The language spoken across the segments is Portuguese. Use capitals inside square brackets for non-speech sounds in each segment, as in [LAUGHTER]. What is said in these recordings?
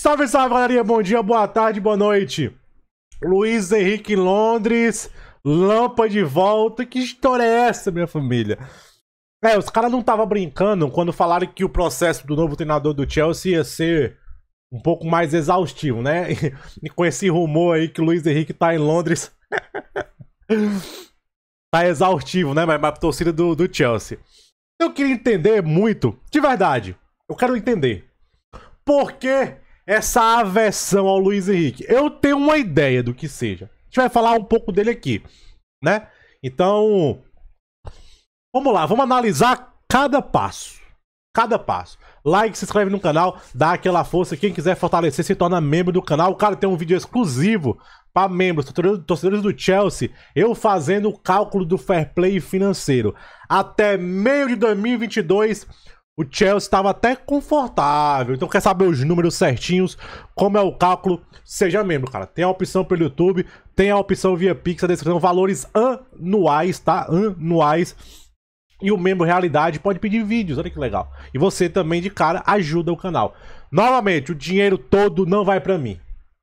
Salve, salve, galerinha. Bom dia, boa tarde, boa noite. Luiz Henrique Londres, Lampa de volta. Que história é essa, minha família? É, os caras não estavam brincando quando falaram que o processo do novo treinador do Chelsea ia ser um pouco mais exaustivo, né? [LAUGHS] E com esse rumor aí que o Luiz Henrique tá em Londres. [LAUGHS] tá exaustivo, né? Mas, mas a torcida do, do Chelsea. Eu queria entender muito, de verdade. Eu quero entender. Por que essa aversão ao Luiz Henrique. Eu tenho uma ideia do que seja. A gente vai falar um pouco dele aqui, né? Então, vamos lá, vamos analisar cada passo. Cada passo. Like, se inscreve no canal, dá aquela força. Quem quiser fortalecer, se torna membro do canal. O cara tem um vídeo exclusivo para membros, torcedores do Chelsea, eu fazendo o cálculo do fair play financeiro. Até meio de 2022, o Chelsea estava até confortável. Então quer saber os números certinhos, como é o cálculo, seja membro, cara. Tem a opção pelo YouTube, tem a opção via Pix, a descrição, valores anuais, tá? Anuais. E o membro realidade pode pedir vídeos, olha que legal. E você também de cara ajuda o canal. Novamente, o dinheiro todo não vai para mim.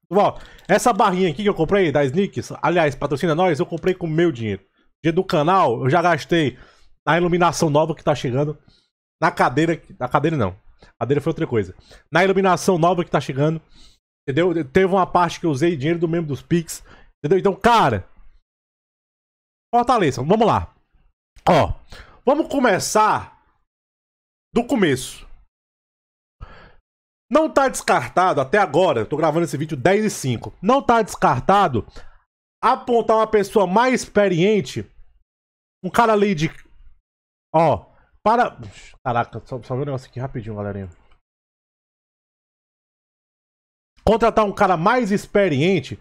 Bom, essa barrinha aqui que eu comprei da Sneaks, aliás, patrocina nós, eu comprei com o meu dinheiro. Dinheiro do canal, eu já gastei a iluminação nova que tá chegando. Na cadeira. Na cadeira não. A cadeira foi outra coisa. Na iluminação nova que tá chegando. Entendeu? Teve uma parte que eu usei dinheiro do membro dos Pix. Entendeu? Então, cara. Fortaleça, Vamos lá. Ó. Vamos começar do começo. Não tá descartado até agora, tô gravando esse vídeo 10 e 5. Não tá descartado apontar uma pessoa mais experiente, um cara ali de ó, para. Caraca, só, só ver um negócio aqui rapidinho, galerinha. Contratar um cara mais experiente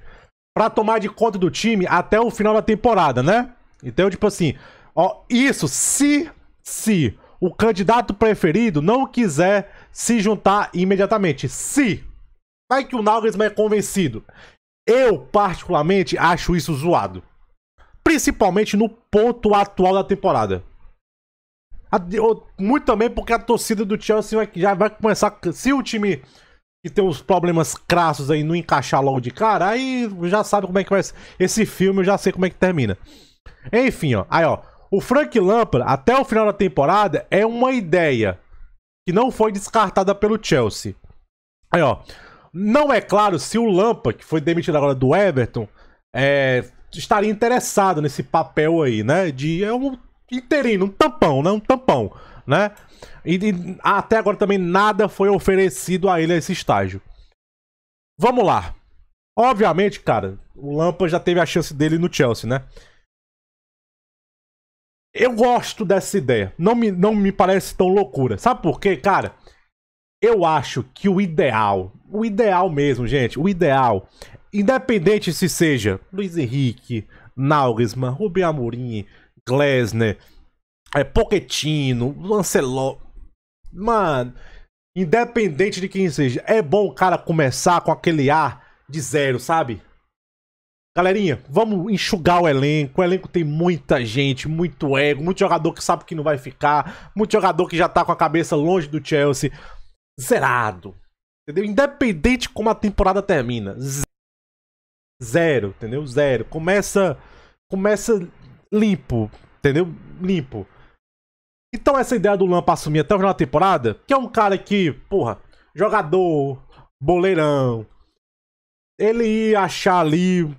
para tomar de conta do time até o final da temporada, né? Então, tipo assim, ó, isso se se o candidato preferido não quiser se juntar imediatamente. Se vai que o Nagelsmann é convencido. Eu particularmente acho isso zoado, principalmente no ponto atual da temporada. Muito também porque a torcida do Chelsea vai, já vai começar. Se o time que tem os problemas crassos aí não encaixar logo de cara, aí já sabe como é que vai ser. Esse filme eu já sei como é que termina. Enfim, ó. Aí, ó. O Frank Lampard, até o final da temporada, é uma ideia que não foi descartada pelo Chelsea. Aí, ó. Não é claro se o Lampard, que foi demitido agora do Everton, é, estaria interessado nesse papel aí, né? De é um inteirinho, um tampão, né? Um tampão, né? E, e até agora também nada foi oferecido a ele a esse estágio. Vamos lá. Obviamente, cara, o Lampa já teve a chance dele no Chelsea, né? Eu gosto dessa ideia. Não me, não me parece tão loucura. Sabe por quê, cara? Eu acho que o ideal, o ideal mesmo, gente, o ideal, independente se seja Luiz Henrique, Nalgesman, Rubem Amorim, Glesner, é, Pochettino, Ancelotti. Mano, independente de quem seja, é bom o cara começar com aquele ar de zero, sabe? Galerinha, vamos enxugar o elenco. O elenco tem muita gente, muito ego, muito jogador que sabe que não vai ficar, muito jogador que já tá com a cabeça longe do Chelsea. Zerado. Entendeu? Independente de como a temporada termina. Zero, entendeu? Zero. Começa começa limpo, entendeu? Limpo. Então essa ideia do Lampa assumir até o final da temporada, que é um cara que, porra, jogador, boleirão, ele ia achar ali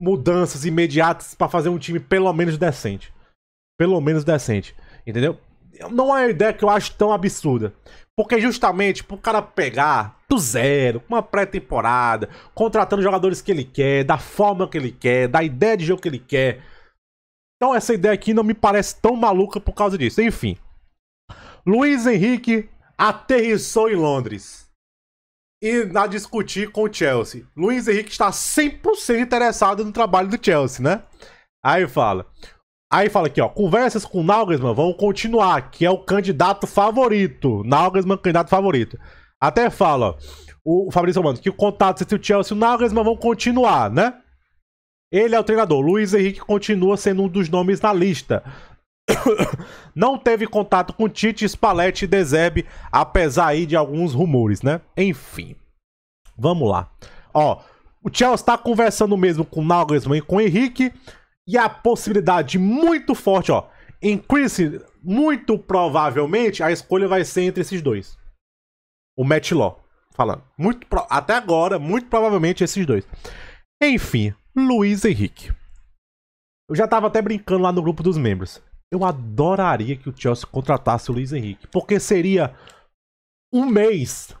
mudanças imediatas para fazer um time pelo menos decente. Pelo menos decente, entendeu? Não é uma ideia que eu acho tão absurda. Porque justamente pro cara pegar do zero, uma pré-temporada, contratando jogadores que ele quer, da forma que ele quer, da ideia de jogo que ele quer, então essa ideia aqui não me parece tão maluca por causa disso. Enfim. Luiz Henrique aterrissou em Londres. E na discutir com o Chelsea. Luiz Henrique está 100% interessado no trabalho do Chelsea, né? Aí fala. Aí fala aqui, ó. Conversas com Nalgasman vão continuar, que é o candidato favorito. Nalgasman, candidato favorito. Até fala, ó, o Fabrício Romano, que o contato entre o Chelsea e o Nalgasman vão continuar, né? Ele é o treinador. Luiz Henrique continua sendo um dos nomes na lista. [COUGHS] Não teve contato com Tite, Spalletti e Dezeb, apesar aí de alguns rumores, né? Enfim. Vamos lá. Ó, o Chelsea está conversando mesmo com o Nagelsmann e com o Henrique. E a possibilidade muito forte, ó. Em Chris, muito provavelmente, a escolha vai ser entre esses dois. O Matt Law, falando. Muito pro... Até agora, muito provavelmente esses dois. Enfim, Luiz Henrique. Eu já tava até brincando lá no grupo dos membros. Eu adoraria que o Chelsea contratasse o Luiz Henrique, porque seria um mês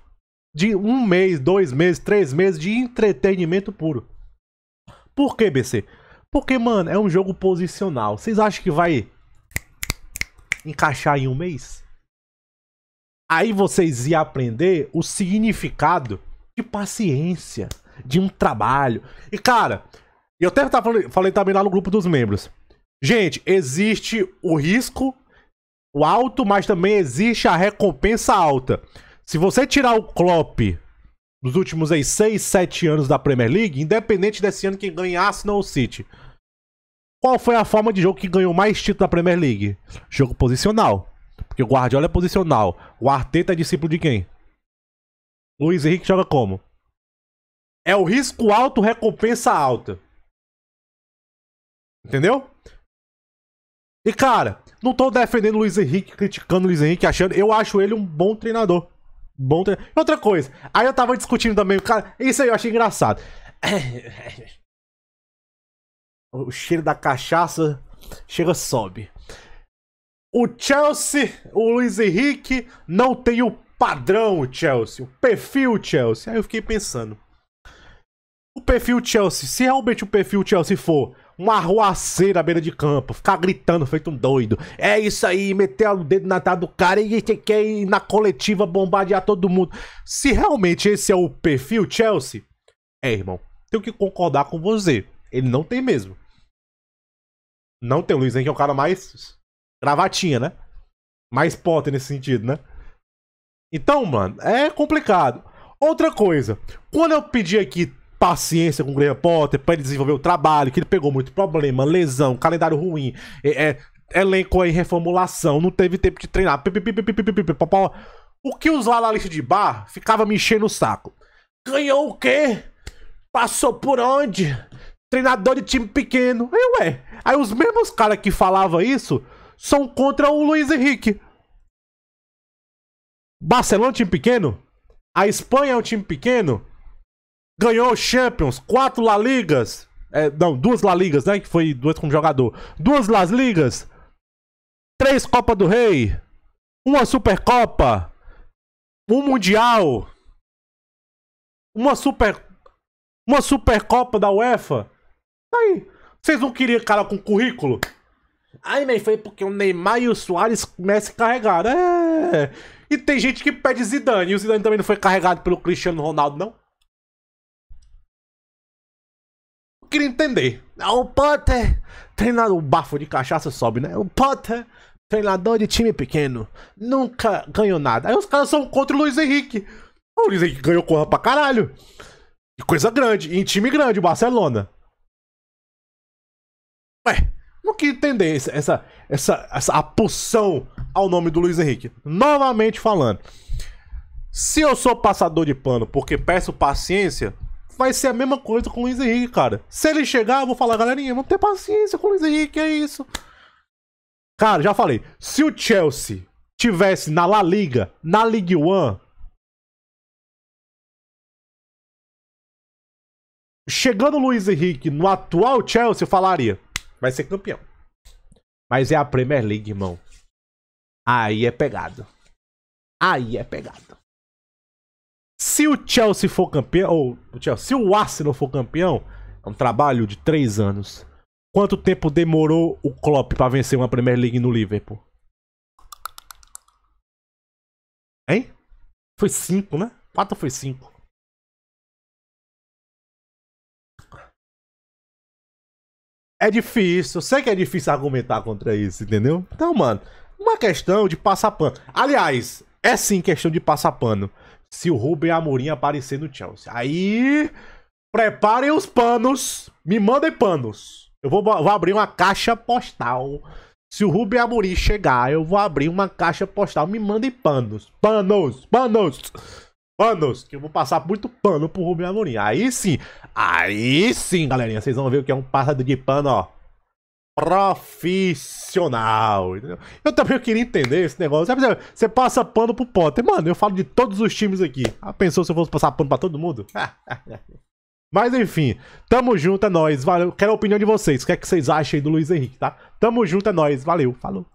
de um mês, dois meses, três meses de entretenimento puro. Por que, BC? Porque, mano, é um jogo posicional. Vocês acham que vai encaixar em um mês? Aí vocês iam aprender o significado de paciência, de um trabalho. E, cara, e eu até falei, falei também lá no grupo dos membros. Gente, existe o risco, o alto, mas também existe a recompensa alta. Se você tirar o Klopp dos últimos aí 6, 7 anos da Premier League, independente desse ano que ganhasse não o City, qual foi a forma de jogo que ganhou mais título da Premier League? Jogo posicional. Porque o Guardiola é posicional. O Arteta é discípulo de quem? Luiz Henrique joga como? É o risco alto, recompensa alta. Entendeu? E cara, não tô defendendo o Luiz Henrique, criticando o Luiz Henrique, achando. Eu acho ele um bom treinador. Bom treinador. Outra coisa, aí eu tava discutindo também, cara. Isso aí eu achei engraçado. [COUGHS] O cheiro da cachaça chega, sobe. O Chelsea, o Luiz Henrique, não tem o padrão Chelsea, o perfil Chelsea. Aí eu fiquei pensando o perfil Chelsea, se realmente o perfil Chelsea for uma arruaceira à beira de campo, ficar gritando feito um doido, é isso aí, meter o dedo na cara do cara e quer ir na coletiva bombardear todo mundo. Se realmente esse é o perfil Chelsea, é, irmão, tenho que concordar com você. Ele não tem mesmo. Não tem o Luiz Henrique, é o cara mais gravatinha, né? Mais pote nesse sentido, né? Então, mano, é complicado. Outra coisa, quando eu pedi aqui paciência com o Graham Potter para ele desenvolver o trabalho, que ele pegou muito problema, lesão, calendário ruim, é, é, elenco em reformulação, não teve tempo de treinar. O que na lista de bar ficava me enchendo o saco. Ganhou o quê? Passou por onde? Treinador de time pequeno. E ué, aí os mesmos caras que falavam isso são contra o Luiz Henrique. Barcelona é um time pequeno? A Espanha é um time pequeno? ganhou Champions, quatro La Ligas. É, não, duas La Ligas, né? Que foi duas como jogador. Duas Las Ligas. Três Copa do Rei. Uma Supercopa. Um Mundial. Uma Super. Uma Supercopa da UEFA. Aí. Vocês não queriam cara com currículo? Aí, nem foi porque o Neymar e o Soares a carregar, É. E tem gente que pede Zidane. E o Zidane também não foi carregado pelo Cristiano Ronaldo, não? queria entender. É o Potter, treinador, o bafo de cachaça sobe, né? O Potter, treinador de time pequeno, nunca ganhou nada. Aí os caras são contra o Luiz Henrique. O Luiz Henrique ganhou corra pra caralho. E coisa grande, em time grande, o Barcelona. Ué, não queria entender essa, essa, essa, essa apulsão ao nome do Luiz Henrique. Novamente falando. Se eu sou passador de pano porque peço paciência, vai ser a mesma coisa com o Luiz Henrique, cara. Se ele chegar, eu vou falar, galerinha, vamos ter paciência com o Luiz Henrique, é isso. Cara, já falei, se o Chelsea tivesse na La Liga, na League One, chegando o Luiz Henrique no atual Chelsea, eu falaria, vai ser campeão. Mas é a Premier League, irmão. Aí é pegado. Aí é pegado. Se o Chelsea for campeão, ou o Chelsea, se o Arsenal for campeão, é um trabalho de três anos. Quanto tempo demorou o Klopp para vencer uma Premier League no Liverpool? Hein? Foi cinco, né? Quatro foi cinco. É difícil, eu sei que é difícil argumentar contra isso, entendeu? Então, mano, uma questão de passar pano. Aliás, é sim questão de passar pano se o Rubem Amorim aparecer no Chelsea. Aí, preparem os panos, me mandem panos. Eu vou, vou abrir uma caixa postal. Se o Rubem Amorim chegar, eu vou abrir uma caixa postal. Me mandem panos, panos, panos, panos. Que eu vou passar muito pano pro Rubem Amorim. Aí sim, aí sim, galerinha. Vocês vão ver o que é um pássaro de pano, ó profissional, entendeu? Eu também queria entender esse negócio. você passa pano pro Potter. Mano, eu falo de todos os times aqui. Ah, pensou se eu fosse passar pano pra todo mundo? [LAUGHS] Mas enfim, tamo junto, é nóis, valeu. Quero a opinião de vocês. O que é que vocês acham aí do Luiz Henrique, tá? Tamo junto, é nóis, valeu, falou.